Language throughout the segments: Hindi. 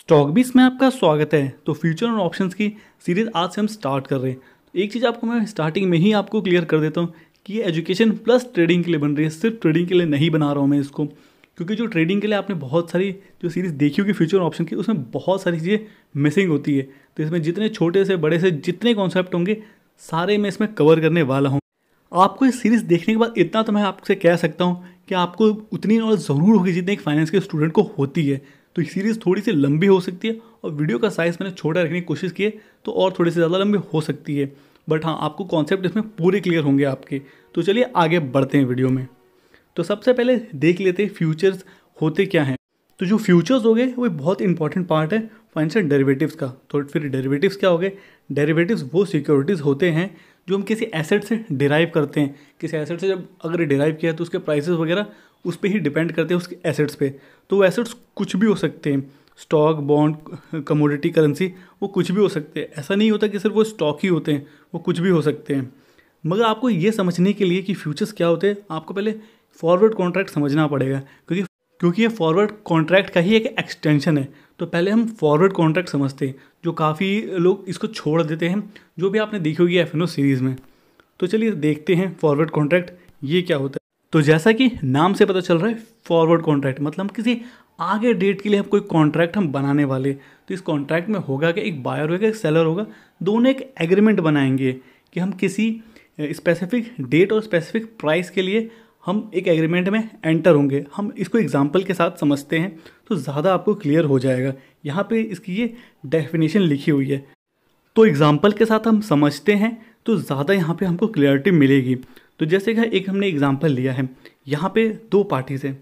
स्टॉक बीस में आपका स्वागत है तो फ्यूचर और ऑप्शंस की सीरीज़ आज से हम स्टार्ट कर रहे हैं तो एक चीज़ आपको मैं स्टार्टिंग में ही आपको क्लियर कर देता हूँ कि ये एजुकेशन प्लस ट्रेडिंग के लिए बन रही है सिर्फ ट्रेडिंग के लिए नहीं बना रहा हूँ मैं इसको क्योंकि जो ट्रेडिंग के लिए आपने बहुत सारी जो सीरीज़ देखी होगी फ्यूचर ऑप्शन की उसमें बहुत सारी चीज़ें मिसिंग होती है तो इसमें जितने छोटे से बड़े से जितने कॉन्सेप्ट होंगे सारे मैं इसमें कवर करने वाला हूँ आपको इस सीरीज़ देखने के बाद इतना तो मैं आपसे कह सकता हूँ कि आपको उतनी नॉलेज ज़रूर होगी जितनी एक फाइनेंस के स्टूडेंट को होती है तो सीरीज़ थोड़ी सी लंबी हो सकती है और वीडियो का साइज़ मैंने छोटा रखने की कोशिश की है तो और थोड़ी सी ज़्यादा लंबी हो सकती है बट हाँ आपको कॉन्सेप्ट इसमें पूरे क्लियर होंगे आपके तो चलिए आगे बढ़ते हैं वीडियो में तो सबसे पहले देख लेते हैं फ्यूचर्स होते क्या हैं तो जो फ्यूचर्स हो गए वो बहुत इंपॉर्टेंट पार्ट है फाइनेंशियल डेरिवेटिव्स का तो फिर डेरिवेटिव्स क्या हो गए डेरिवेटिव्स वो सिक्योरिटीज़ होते हैं जो हम किसी एसेट से डिराइव करते हैं किसी एसेट से जब अगर डिराइव किया तो उसके प्राइसेस वगैरह उस पर ही डिपेंड करते हैं उसके एसेट्स पे तो वो एसेट्स कुछ भी हो सकते हैं स्टॉक बॉन्ड कमोडिटी करेंसी वो कुछ भी हो सकते हैं ऐसा नहीं होता कि सिर्फ वो स्टॉक ही होते हैं वो कुछ भी हो सकते हैं मगर आपको ये समझने के लिए कि फ्यूचर्स क्या होते हैं आपको पहले फॉरवर्ड कॉन्ट्रैक्ट समझना पड़ेगा क्योंकि क्योंकि ये फॉरवर्ड कॉन्ट्रैक्ट का ही एक एक्सटेंशन है तो पहले हम फॉरवर्ड कॉन्ट्रैक्ट समझते हैं जो काफ़ी लोग इसको छोड़ देते हैं जो भी आपने देखी होगी एफ सीरीज़ में तो चलिए देखते हैं फॉरवर्ड कॉन्ट्रैक्ट ये क्या होता है तो जैसा कि नाम से पता चल रहा है फॉरवर्ड कॉन्ट्रैक्ट मतलब किसी आगे डेट के लिए हम कोई कॉन्ट्रैक्ट हम बनाने वाले तो इस कॉन्ट्रैक्ट में होगा कि एक बायर होगा एक सेलर होगा दोनों एक एग्रीमेंट बनाएंगे कि हम किसी स्पेसिफिक डेट और स्पेसिफिक प्राइस के लिए हम एक एग्रीमेंट में एंटर होंगे हम इसको एग्जाम्पल के साथ समझते हैं तो ज़्यादा आपको क्लियर हो जाएगा यहाँ पे इसकी ये डेफिनेशन लिखी हुई है तो एग्ज़ाम्पल के साथ हम समझते हैं तो ज़्यादा यहाँ पे हमको क्लियरिटी मिलेगी तो जैसे कि एक हमने एग्जाम्पल लिया है यहाँ पे दो पार्टीज हैं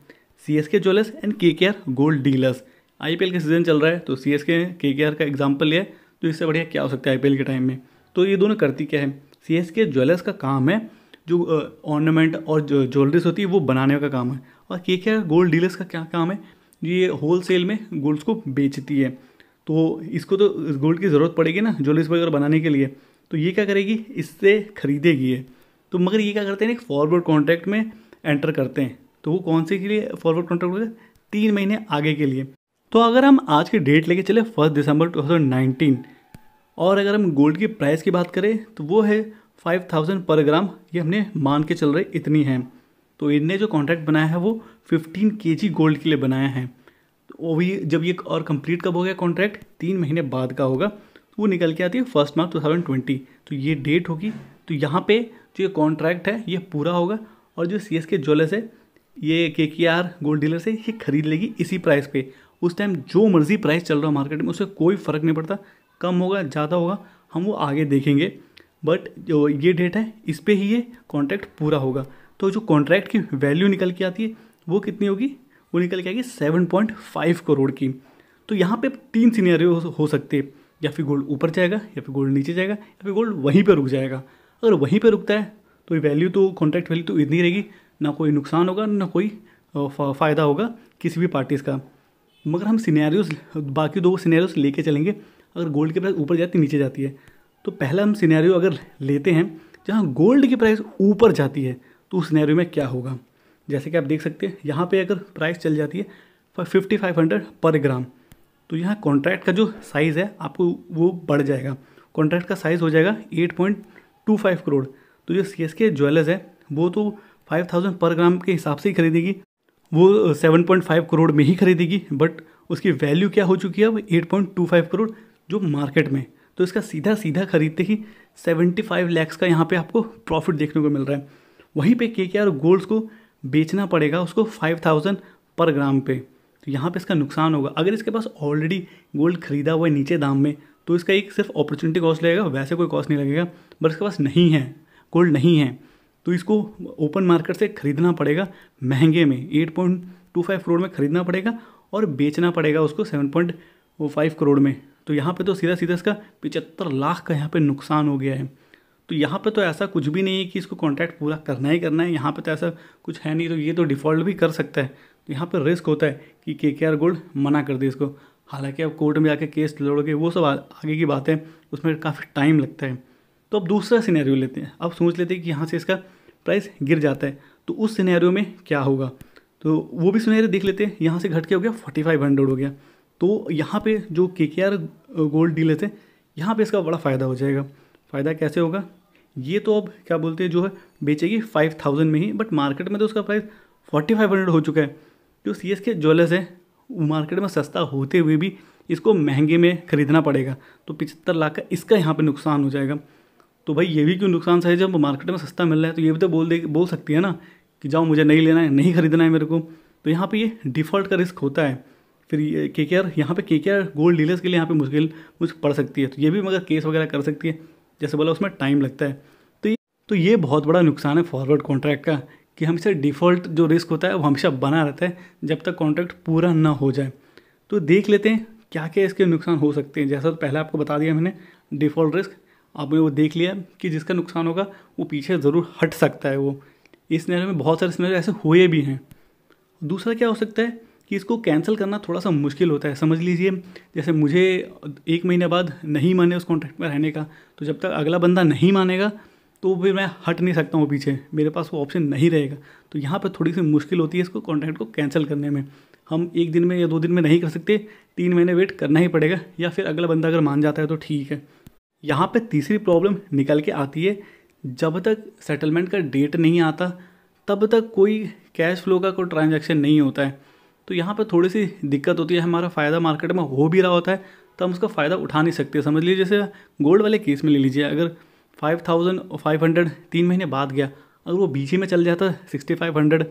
C S K jewellers and K K R gold dealers I P L का सीज़न चल रहा है तो सी एस के के के आर का एग्जाम्पल लिया तो इससे बढ़िया क्या हो सकता है आई पी एल के टाइम में तो ये दोनों करती क्या है सी एस के ज्वेलर्स का काम है जो ऑर्नामेंट और ज्वेलरीज होती है वो बनाने का काम है और के के आर गोल्ड डीलर्स का क्या काम है ये होल सेल में गोल्ड्स को बेचती है तो इसको तो गोल्ड की ज़रूरत पड़ेगी ना ज्वेलरीज वगैरह बनाने के लिए तो ये क्या करेगी इससे खरीदेगी है तो मगर ये क्या करते हैं एक फॉरवर्ड कॉन्ट्रैक्ट में एंटर करते हैं तो वो कौन से के लिए फॉरवर्ड कॉन्ट्रैक्ट होते है तीन महीने आगे के लिए तो अगर हम आज की डेट लेके चले फर्स्ट दिसंबर 2019 और अगर हम गोल्ड की प्राइस की बात करें तो वो है 5000 पर ग्राम ये हमने मान के चल रहे इतनी है तो इनने जो कॉन्ट्रैक्ट बनाया है वो 15 के गोल्ड के लिए बनाया है तो वो भी जब ये और कंप्लीट कब हो गया कॉन्ट्रैक्ट तीन महीने बाद का होगा तो वो निकल के आती है फर्स्ट मार्च ट्वेंटी तो ये डेट होगी तो यहाँ पे जो तो ये कॉन्ट्रैक्ट है ये पूरा होगा और जो सी एस के ज्वेलर्स है ये के के आर गोल्ड डीलर से ये खरीद लेगी इसी प्राइस पे उस टाइम जो मर्जी प्राइस चल रहा है मार्केट में उससे कोई फ़र्क नहीं पड़ता कम होगा ज़्यादा होगा हम वो आगे देखेंगे बट जो ये डेट है इस पर ही ये कॉन्ट्रैक्ट पूरा होगा तो जो कॉन्ट्रैक्ट की वैल्यू निकल के आती है वो कितनी होगी वो निकल के आएगी सेवन पॉइंट फाइव करोड़ की तो यहाँ पे तीन सीनियर हो, हो सकते हैं या फिर गोल्ड ऊपर जाएगा या फिर गोल्ड नीचे जाएगा या फिर गोल्ड वहीं पर रुक जाएगा अगर वहीं पर रुकता है तो वैल्यू तो कॉन्ट्रैक्ट वैल्यू तो इतनी रहेगी ना कोई नुकसान होगा ना कोई फ़ायदा होगा किसी भी पार्टीज़ का मगर हम सिनेरियोस बाकी दो सिनेरियोस लेके चलेंगे अगर गोल्ड की प्राइस ऊपर जाती नीचे जाती है तो पहला हम सिनेरियो अगर लेते हैं जहाँ गोल्ड की प्राइस ऊपर जाती है तो उस सिनेरियो में क्या होगा जैसे कि आप देख सकते हैं यहाँ पे अगर प्राइस चल जाती है फिफ्टी फाइव हंड्रेड पर ग्राम तो यहाँ कॉन्ट्रैक्ट का जो साइज़ है आपको वो बढ़ जाएगा कॉन्ट्रैक्ट का साइज़ हो जाएगा eight point two five crore तो जो सी एस के ज्वेलर्स है वो तो फाइव थाउजेंड पर ग्राम के हिसाब से ही खरीदेगी वो सेवन पॉइंट फाइव करोड़ में ही खरीदेगी बट उसकी वैल्यू क्या हो चुकी है अब eight point two five crore जो मार्केट में तो इसका सीधा सीधा खरीदते ही सेवेंटी फाइव लैक्स का यहाँ पे आपको प्रॉफिट देखने को मिल रहा है वहीं पे के के आर गोल्ड्स को बेचना पड़ेगा उसको फाइव थाउजेंड पर ग्राम पे तो यहाँ पे इसका नुकसान होगा अगर इसके पास ऑलरेडी गोल्ड खरीदा हुआ है नीचे दाम में तो इसका एक सिर्फ अपॉर्चुनिटी कॉस्ट लगेगा वैसे कोई कॉस्ट नहीं लगेगा बट इसके पास नहीं है गोल्ड नहीं है तो इसको ओपन मार्केट से खरीदना पड़ेगा महंगे में eight point two five crore में खरीदना पड़ेगा और बेचना पड़ेगा उसको सेवन पॉइंट फाइव करोड़ में तो यहाँ पे तो सीधा सीधा इसका पिचहत्तर लाख का यहाँ पे नुकसान हो गया है तो यहाँ पे तो ऐसा कुछ भी नहीं है कि इसको कॉन्ट्रैक्ट पूरा करना ही करना है यहाँ पर तो ऐसा कुछ है नहीं तो ये तो डिफ़ॉल्ट भी कर सकता है तो यहाँ पर रिस्क होता है कि के के आर गोल्ड मना कर दे इसको हालांकि अब कोर्ट में जाके केस लड़ोगे वो सब आगे की बात है उसमें काफ़ी टाइम लगता है तो अब दूसरा सिनेरियो लेते हैं अब सोच लेते हैं कि यहाँ से इसका प्राइस गिर जाता है तो उस सिनेरियो में क्या होगा तो वो भी सुनहरे देख लेते हैं यहाँ से घट के हो गया फोर्टी फाइव हंड्रेड हो गया तो यहाँ पे जो के के आर गोल्ड डीलर थे यहाँ पे इसका बड़ा फ़ायदा हो जाएगा फ़ायदा कैसे होगा ये तो अब क्या बोलते हैं जो है बेचेगी फाइव थाउजेंड में ही बट मार्केट में तो उसका प्राइस फोर्टी फाइव हंड्रेड हो चुका है जो सी एस के ज्वेलर्स हैं मार्केट में सस्ता होते हुए भी इसको महंगे में ख़रीदना पड़ेगा तो पिछहत्तर लाख का इसका यहाँ पर नुकसान हो जाएगा तो भाई ये भी क्यों नुकसान सा है जब मार्केट में सस्ता मिल रहा है तो ये भी तो बोल दे बोल सकती है ना कि जाओ मुझे नहीं लेना है नहीं खरीदना है मेरे को तो यहाँ पे ये डिफ़ॉल्ट का रिस्क होता है फिर ये के के आर यहाँ पर के के आर गोल्ड डीलर्स के लिए यहाँ पे मुश्किल मुझ पड़ सकती है तो ये भी मगर केस वगैरह कर सकती है जैसे बोला उसमें टाइम लगता है तो ये तो ये बहुत बड़ा नुकसान है फॉरवर्ड कॉन्ट्रैक्ट का कि हमेशा डिफ़ॉल्ट जो रिस्क होता है वो हमेशा बना रहता है जब तक कॉन्ट्रैक्ट पूरा ना हो जाए तो देख लेते हैं क्या क्या इसके नुकसान हो सकते हैं जैसा तो पहले आपको बता दिया मैंने डिफ़ॉल्ट रिस्क आपने वो देख लिया कि जिसका नुकसान होगा वो पीछे ज़रूर हट सकता है वो इस सिनेरियो में बहुत सारे सिनेरियो ऐसे हुए भी हैं दूसरा क्या हो सकता है कि इसको कैंसिल करना थोड़ा सा मुश्किल होता है समझ लीजिए जैसे मुझे एक महीने बाद नहीं माने उस कॉन्ट्रैक्ट में रहने का तो जब तक अगला बंदा नहीं मानेगा तो भी मैं हट नहीं सकता हूँ पीछे मेरे पास वो ऑप्शन नहीं रहेगा तो यहाँ पर थोड़ी सी मुश्किल होती है इसको कॉन्ट्रैक्ट को कैंसिल करने में हम एक दिन में या दो दिन में नहीं कर सकते तीन महीने वेट करना ही पड़ेगा या फिर अगला बंदा अगर मान जाता है तो ठीक है यहाँ पर तीसरी प्रॉब्लम निकल के आती है जब तक सेटलमेंट का डेट नहीं आता तब तक कोई कैश फ्लो का कोई ट्रांजैक्शन नहीं होता है तो यहाँ पर थोड़ी सी दिक्कत होती है हमारा फ़ायदा मार्केट में हो भी रहा होता है तो हम उसका फ़ायदा उठा नहीं सकते समझ लीजिए जैसे गोल्ड वाले केस में ले लीजिए अगर फाइव थाउजेंड फाइव हंड्रेड तीन महीने बाद गया अगर वो बीच ही में चल जाता सिक्सटी फाइव हंड्रेड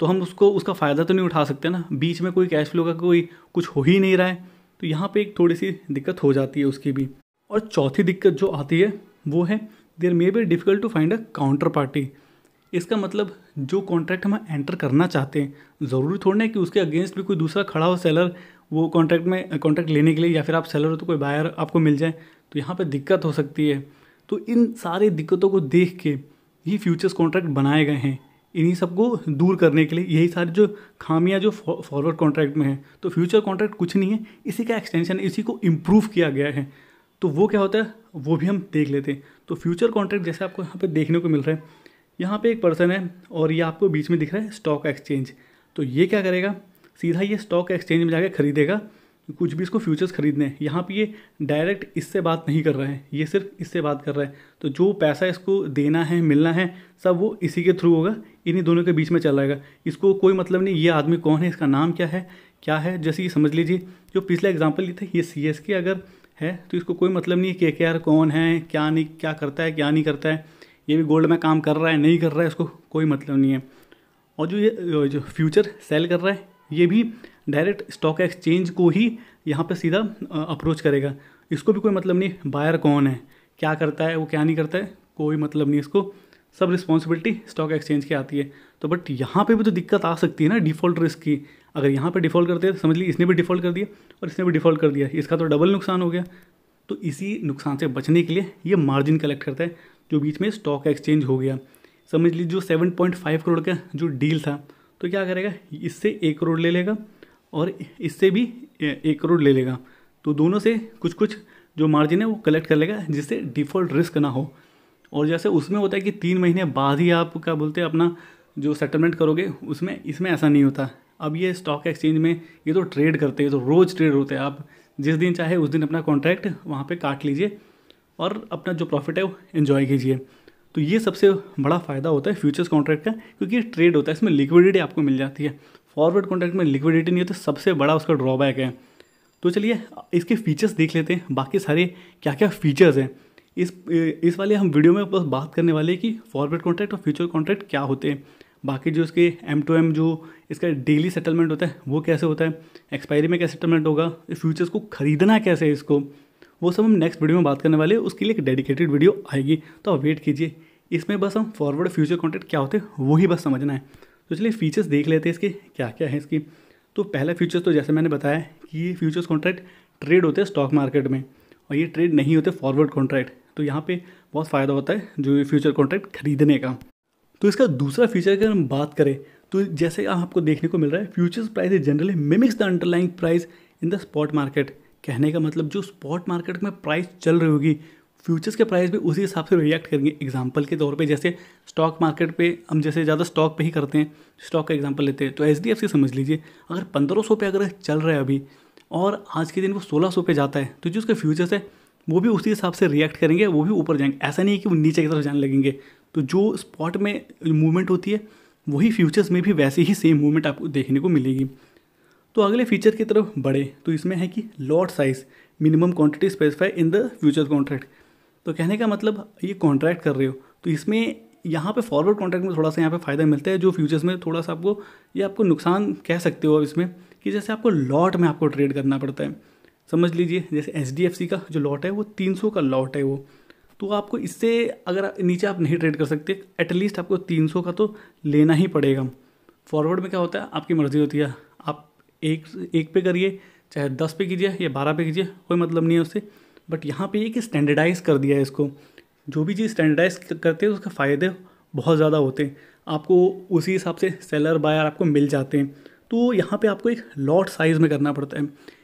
तो हम उसको उसका फ़ायदा तो नहीं उठा सकते ना बीच में कोई कैश फ्लो का कोई कुछ हो ही नहीं रहा है तो यहाँ पे एक थोड़ी सी दिक्कत हो जाती है उसकी भी और चौथी दिक्कत जो आती है वो है there may be difficult to find a counter party इसका मतलब जो कॉन्ट्रैक्ट हम एंटर करना चाहते हैं ज़रूरी थोड़ा ना है कि उसके अगेंस्ट भी कोई दूसरा खड़ा हो सेलर वो कॉन्ट्रैक्ट में कॉन्ट्रैक्ट लेने के लिए या फिर आप सेलर हो तो कोई बायर आपको मिल जाए तो यहाँ पर दिक्कत हो सकती है तो इन सारे दिक्कतों को देख के ये फ्यूचर्स कॉन्ट्रैक्ट बनाए गए हैं इन्हीं सबको दूर करने के लिए यही सारी जो खामियां जो फॉरवर्ड कॉन्ट्रैक्ट में है तो फ्यूचर कॉन्ट्रैक्ट कुछ नहीं है इसी का एक्सटेंशन इसी को इम्प्रूव किया गया है तो वो क्या होता है वो भी हम देख लेते हैं तो फ्यूचर कॉन्ट्रैक्ट जैसे आपको यहाँ पे देखने को मिल रहा है यहाँ पे एक पर्सन है और ये आपको बीच में दिख रहा है स्टॉक एक्सचेंज तो ये क्या करेगा सीधा ये स्टॉक एक्सचेंज में जाकर खरीदेगा कुछ भी इसको फ्यूचर्स खरीदने हैं यहाँ पे ये डायरेक्ट इससे बात नहीं कर रहे हैं ये सिर्फ इससे बात कर रहे हैं तो जो पैसा इसको देना है मिलना है सब वो इसी के थ्रू होगा इन्हीं दोनों के बीच में चल रहेगा इसको कोई मतलब नहीं ये आदमी कौन है इसका नाम क्या है क्या है जैसे ये समझ लीजिए जो पिछला एग्जाम्पल ये था ये सी एस के अगर है तो इसको कोई मतलब नहीं है के के आर कौन है क्या नहीं क्या करता है क्या नहीं करता है ये भी गोल्ड में काम कर रहा है नहीं कर रहा है इसको कोई मतलब नहीं है और जो ये जो फ्यूचर सेल कर रहा है ये भी डायरेक्ट स्टॉक एक्सचेंज को ही यहाँ पर सीधा अप्रोच करेगा इसको भी कोई मतलब नहीं बायर कौन है क्या करता है वो क्या नहीं करता है कोई मतलब नहीं इसको सब रिस्पॉन्सिबिलिटी स्टॉक एक्सचेंज की आती है तो बट यहाँ पे भी तो दिक्कत आ सकती है ना डिफ़ॉल्ट रिस्क की अगर यहाँ पे डिफ़ॉल्ट करते हैं तो समझ लीजिए इसने भी डिफ़ॉल्ट कर दिया और इसने भी डिफ़ॉल्ट कर दिया इसका तो डबल नुकसान हो गया तो इसी नुकसान से बचने के लिए ये मार्जिन कलेक्ट करता है जो बीच में स्टॉक एक्सचेंज हो गया समझ लीजिए जो सेवन करोड़ का जो डील था तो क्या करेगा इससे एक करोड़ ले लेगा और इससे भी एक करोड़ ले लेगा तो दोनों से कुछ कुछ जो मार्जिन है वो कलेक्ट कर लेगा जिससे डिफ़ॉल्ट रिस्क ना हो और जैसे उसमें होता है कि तीन महीने बाद ही आप क्या बोलते हैं अपना जो सेटलमेंट करोगे उसमें इसमें ऐसा नहीं होता अब ये स्टॉक एक्सचेंज में ये तो ट्रेड करते हैं तो रोज़ ट्रेड होते हैं आप जिस दिन चाहे उस दिन अपना कॉन्ट्रैक्ट वहाँ पर काट लीजिए और अपना जो प्रॉफिट है वो इन्जॉय कीजिए तो ये सबसे बड़ा फ़ायदा होता है फ्यूचर्स कॉन्ट्रैक्ट का क्योंकि ये ट्रेड होता है इसमें लिक्विडिटी आपको मिल जाती है फॉरवर्ड कॉन्ट्रैक्ट में लिक्विडिटी नहीं होती सबसे बड़ा उसका ड्रॉबैक है तो चलिए इसके फीचर्स देख लेते हैं बाकी सारे क्या क्या फीचर्स हैं इस इस वाले हम वीडियो में बस बात करने वाले हैं कि फॉरवर्ड कॉन्ट्रैक्ट और फ्यूचर कॉन्ट्रैक्ट क्या होते हैं बाकी जो इसके एम टू एम जो इसका डेली सेटलमेंट होता है वो कैसे होता है एक्सपायरी में क्या सेटलमेंट होगा फ्यूचर्स को ख़रीदना कैसे है इसको वो सब हम नेक्स्ट वीडियो में बात करने वाले हैं उसके लिए एक डेडिकेटेड वीडियो आएगी तो आप वेट कीजिए इसमें बस हम फॉरवर्ड फ्यूचर कॉन्टेंट क्या होते हैं वही बस समझना है तो चलिए फीचर्स देख लेते हैं इसके क्या क्या है इसकी तो पहला फ्यूचर्स तो जैसे मैंने बताया कि ये फ्यूचर्स कॉन्ट्रैक्ट ट्रेड होते हैं स्टॉक मार्केट में और ये ट्रेड नहीं होते फॉरवर्ड कॉन्ट्रैक्ट तो यहाँ पे बहुत फ़ायदा होता है जो ये फ्यूचर कॉन्ट्रैक्ट खरीदने का तो इसका दूसरा फीचर अगर हम बात करें तो जैसे आपको देखने को मिल रहा है futures price generally mimics the underlying price in the spot market कहने का मतलब जो स्पॉट मार्केट में प्राइस चल रही होगी फ्यूचर्स के प्राइस भी उसी हिसाब से रिएक्ट करेंगे एग्जाम्पल के तौर पर जैसे स्टॉक मार्केट पर हम जैसे ज़्यादा स्टॉक पर ही करते हैं स्टॉक का एग्जाम्पल लेते हैं तो एच डी एफ सी समझ लीजिए अगर पंद्रह सौ पे अगर चल रहा है अभी और आज के दिन वो सोलह सौ पे जाता है तो जो उसके फ्यूचर्स है वो भी उसी हिसाब से रिएक्ट करेंगे वो भी ऊपर जाएंगे ऐसा नहीं है कि वो नीचे की तरफ जाने लगेंगे तो जो स्पॉट में मूवमेंट होती है वही फ्यूचर्स में भी वैसे ही सेम मूवमेंट आपको देखने को मिलेगी तो अगले फीचर की तरफ बढ़े तो इसमें है कि lot size minimum quantity specify in the future contract तो कहने का मतलब ये कॉन्ट्रैक्ट कर रहे हो तो इसमें यहाँ पे फॉरवर्ड कॉन्ट्रैक्ट में थोड़ा सा यहाँ पे फ़ायदा मिलता है जो फ्यूचर्स में थोड़ा सा आपको ये आपको नुकसान कह सकते हो अब इसमें कि जैसे आपको लॉट में आपको ट्रेड करना पड़ता है समझ लीजिए जैसे एच का जो लॉट है वो तीन का लॉट है वो तो आपको इससे अगर नीचे आप नहीं ट्रेड कर सकते एटलीस्ट आपको तीन का तो लेना ही पड़ेगा फॉरवर्ड में क्या होता है आपकी मर्ज़ी होती है एक एक पे करिए चाहे दस पे कीजिए या बारह पे कीजिए कोई मतलब नहीं है उससे बट यहाँ पे एक स्टैंडर्डाइज कर दिया है इसको जो भी चीज़ स्टैंडर्डाइज करते हैं उसके फ़ायदे बहुत ज़्यादा होते हैं आपको उसी हिसाब से सेलर बायर आपको मिल जाते हैं तो यहाँ पे आपको एक लॉट साइज़ में करना पड़ता है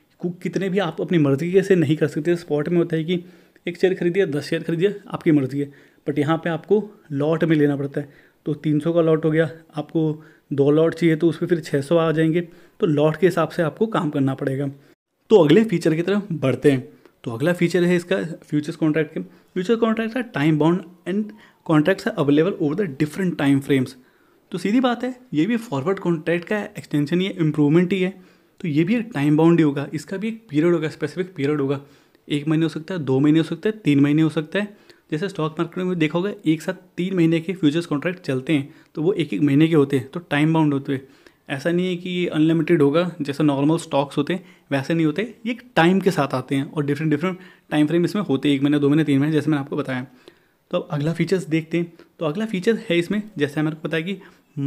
कितने भी आप अपनी मर्ज़ी के से नहीं कर सकते स्पॉट में होता है कि एक शेयर खरीदिए दस शेयर खरीदिए आपकी मर्ज़ी है बट यहाँ पर आपको लॉट में लेना पड़ता है तो 300 का लॉट हो गया आपको दो लॉट चाहिए तो उसमें फिर छः सौ आ जाएंगे तो लॉट के हिसाब से आपको काम करना पड़ेगा तो अगले फीचर की तरफ बढ़ते हैं तो अगला फीचर है इसका फ्यूचर्स कॉन्ट्रैक्ट के फ्यूचर कॉन्ट्रैक्ट है time bound and contracts are available over the different time frames तो सीधी बात है ये भी फॉरवर्ड कॉन्ट्रैक्ट का एक्सटेंशन ही है इम्प्रूवमेंट ही है तो ये भी एक टाइम बाउंड ही होगा इसका भी एक पीरियड होगा स्पेसिफिक पीरियड होगा एक महीने हो सकता है दो महीने हो सकता है तीन महीने हो सकता है जैसे स्टॉक मार्केट में देखोगे एक साथ तीन महीने के फ्यूचर्स कॉन्ट्रैक्ट चलते हैं तो वो एक एक महीने के होते हैं तो टाइम बाउंड होते हैं ऐसा नहीं है कि ये अनलिमिटेड होगा जैसे नॉर्मल स्टॉक्स होते हैं वैसे नहीं होते ये एक टाइम के साथ आते हैं और डिफरेंट डिफरेंट टाइम फ्रेम इसमें होते हैं एक महीने दो महीने तीन महीने जैसे मैंने आपको बताया तो अब अगला फीचर्स देखते हैं तो अगला फीचर है इसमें जैसे हमारे को पता है कि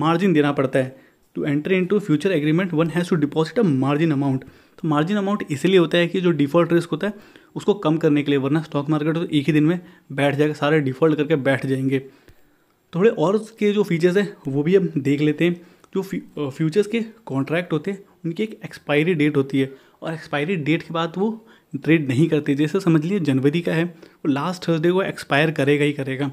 मार्जिन देना पड़ता है to enter into future agreement one has to deposit a margin amount तो मार्जिन अमाउंट इसलिए होता है कि जो डिफॉल्ट रिस्क होता है उसको कम करने के लिए वरना स्टॉक मार्केट तो एक ही दिन में बैठ जाएगा सारे डिफॉल्ट करके बैठ जाएंगे थोड़े और के जो फीचर्स हैं वो भी हम देख लेते हैं जो फ्यूचर्स के कॉन्ट्रैक्ट होते हैं उनकी एक एक्सपायरी डेट होती है और एक्सपायरी डेट के बाद वो ट्रेड नहीं करते जैसे समझ लीजिए जनवरी का है वो लास्ट थर्सडे को एक्सपायर करेगा ही करेगा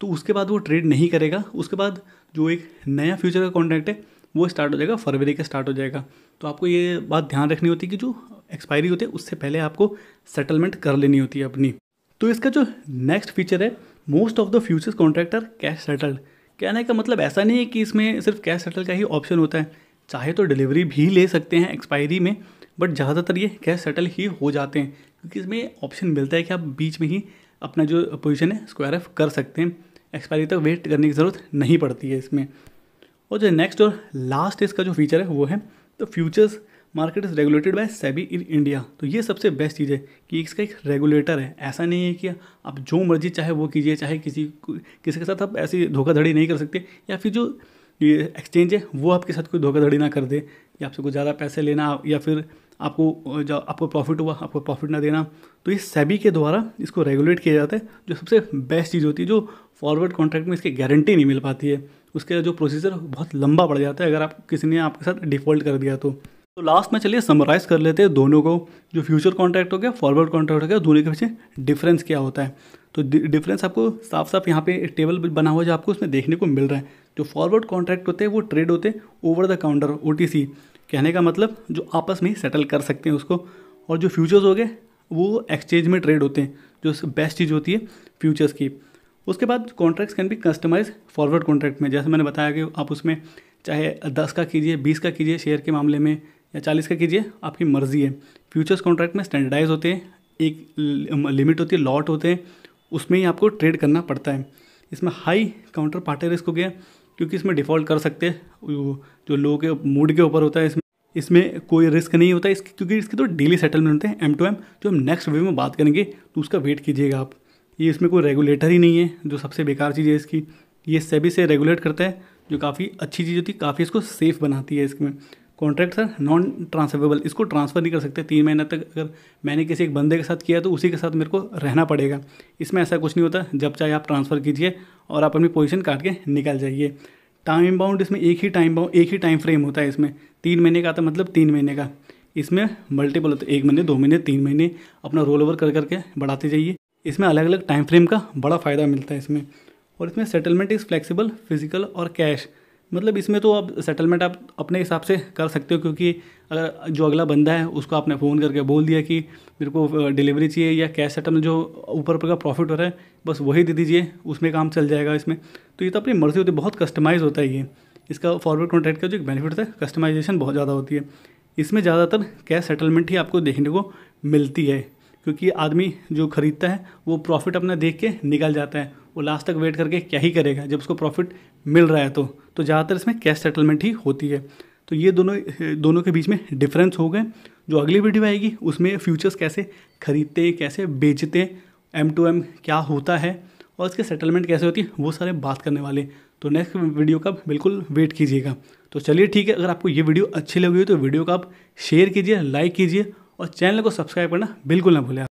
तो उसके बाद वो ट्रेड नहीं करेगा उसके बाद जो एक नया फ्यूचर का कॉन्ट्रैक्ट है वो स्टार्ट हो जाएगा फरवरी का स्टार्ट हो जाएगा तो आपको ये बात ध्यान रखनी होती है कि जो एक्सपायरी होती है उससे पहले आपको सेटलमेंट कर लेनी होती है अपनी तो इसका जो नेक्स्ट फीचर है most of the futures contract are cash settled कहने का मतलब ऐसा नहीं है कि इसमें सिर्फ कैश सेटल का ही ऑप्शन होता है चाहे तो डिलीवरी भी ले सकते हैं एक्सपायरी में बट ज़्यादातर ये कैश सेटल ही हो जाते हैं क्योंकि इसमें ऑप्शन मिलता है कि आप बीच में ही अपना जो पोजीशन है स्क्वायर ऑफ कर सकते हैं एक्सपायरी तक वेट करने की ज़रूरत नहीं पड़ती है इसमें और जो नेक्स्ट और लास्ट इसका जो फीचर है वो है तो futures market is regulated by SEBI in India तो ये सबसे बेस्ट चीज़ है कि इसका एक रेगुलेटर है ऐसा नहीं है कि आप जो मर्जी चाहे वो कीजिए चाहे किसी किसी के साथ आप ऐसी धोखाधड़ी नहीं कर सकते या फिर जो ये एक्सचेंज है वो आपके साथ कोई धोखाधड़ी ना कर दे या आपसे कुछ ज़्यादा पैसे लेना या फिर आपको जो आपको प्रॉफिट हुआ आपको प्रॉफिट ना देना तो ये सेबी के द्वारा इसको रेगुलेट किया जाता है जो सबसे बेस्ट चीज़ होती है जो फॉरवर्ड कॉन्ट्रैक्ट में इसकी गारंटी नहीं मिल पाती है उसका जो प्रोसीजर बहुत लंबा पड़ जाता है अगर आप किसी ने आपके साथ डिफ़ॉल्ट कर दिया तो तो लास्ट में चलिए समराइज़ कर लेते हैं दोनों को जो फ्यूचर कॉन्ट्रैक्ट हो गया फॉरवर्ड कॉन्ट्रैक्ट हो गया दोनों के पीछे डिफरेंस क्या होता है तो डिफरेंस आपको साफ साफ यहाँ पे टेबल बना हुआ है जो आपको उसमें देखने को मिल रहा है जो फॉरवर्ड कॉन्ट्रैक्ट होते हैं वो ट्रेड होते हैं ओवर द काउंटर ओ कहने का मतलब जो आपस में ही सेटल कर सकते हैं उसको और जो फ्यूचर्स हो गए वो एक्सचेंज में ट्रेड होते हैं जो बेस्ट चीज़ होती है फ्यूचर्स की उसके बाद contracts can be customize forward contract में जैसे मैंने बताया कि आप उसमें चाहे दस का कीजिए बीस का कीजिए शेयर के मामले में या चालीस का कीजिए आपकी मर्ज़ी है फ्यूचर्स कॉन्ट्रैक्ट में स्टैंडर्डाइज होते हैं एक लिमिट होती है लॉट होते हैं उसमें ही आपको ट्रेड करना पड़ता है इसमें हाई काउंटर पार्टी रिस्क हो गया क्योंकि इसमें डिफ़ॉल्ट कर सकते हैं जो लोगों के मूड के ऊपर होता है इसमें इसमें कोई रिस्क नहीं होता इसके क्योंकि इसके तो डेली सेटलमेंट होते हैं एम टू एम जो हम नेक्स्ट वे में बात करेंगे तो उसका वेट कीजिएगा आप ये इसमें कोई रेगुलेटर ही नहीं है जो सबसे बेकार चीज़ है इसकी ये सेबी से रेगुलेट करता है जो काफ़ी अच्छी चीज़ होती है काफ़ी इसको सेफ़ बनाती है इसमें कॉन्ट्रैक्ट सर नॉन ट्रांसफेबल इसको ट्रांसफ़र नहीं कर सकते तीन महीने तक अगर मैंने किसी एक बंदे के साथ किया तो उसी के साथ मेरे को रहना पड़ेगा इसमें ऐसा कुछ नहीं होता जब चाहे आप ट्रांसफ़र कीजिए और आप अपनी पोजीशन काट के निकल जाइए टाइम बाउंड इसमें एक ही टाइम बाउंड एक ही टाइम फ्रेम होता है इसमें तीन महीने का आता तो मतलब तीन महीने का इसमें मल्टीपल होता है एक महीने दो महीने तीन महीने अपना रोल ओवर कर करके बढ़ाते जाइए इसमें अलग अलग टाइम फ्रेम का बड़ा फ़ायदा मिलता है इसमें और इसमें सेटलमेंट इज़ फ्लेक्सिबल फिजिकल और कैश मतलब इसमें तो आप सेटलमेंट आप अपने हिसाब से कर सकते हो क्योंकि अगर जो अगला बंदा है उसको आपने फ़ोन करके बोल दिया कि मेरे को डिलीवरी चाहिए या कैश सेटलमेंट जो ऊपर ऊपर का प्रॉफिट हो रहा है बस वही दे दीजिए उसमें काम चल जाएगा इसमें तो ये तो अपनी मर्ज़ी होती है बहुत कस्टमाइज़ होता है ये इसका फॉरवर्ड कॉन्ट्रैक्ट का जो एक बेनिफिट है कस्टमाइजेशन बहुत ज़्यादा होती है इसमें ज़्यादातर कैश सेटलमेंट ही आपको देखने को मिलती है क्योंकि आदमी जो ख़रीदता है वो प्रॉफिट अपना देख के निकल जाता है वो लास्ट तक वेट करके क्या ही करेगा जब उसको प्रॉफिट मिल रहा है तो तो ज़्यादातर इसमें कैश सेटलमेंट ही होती है तो ये दोनों दोनों के बीच में डिफरेंस हो गए जो अगली वीडियो आएगी उसमें फ्यूचर्स कैसे खरीदते हैं कैसे बेचते हैं एम टू एम क्या होता है और इसके सेटलमेंट कैसे होती है वो सारे बात करने वाले तो नेक्स्ट वीडियो का बिल्कुल वेट कीजिएगा तो चलिए ठीक है अगर आपको ये वीडियो अच्छी लगी हो तो वीडियो का आप शेयर कीजिए लाइक कीजिए और चैनल को सब्सक्राइब करना बिल्कुल ना भूलें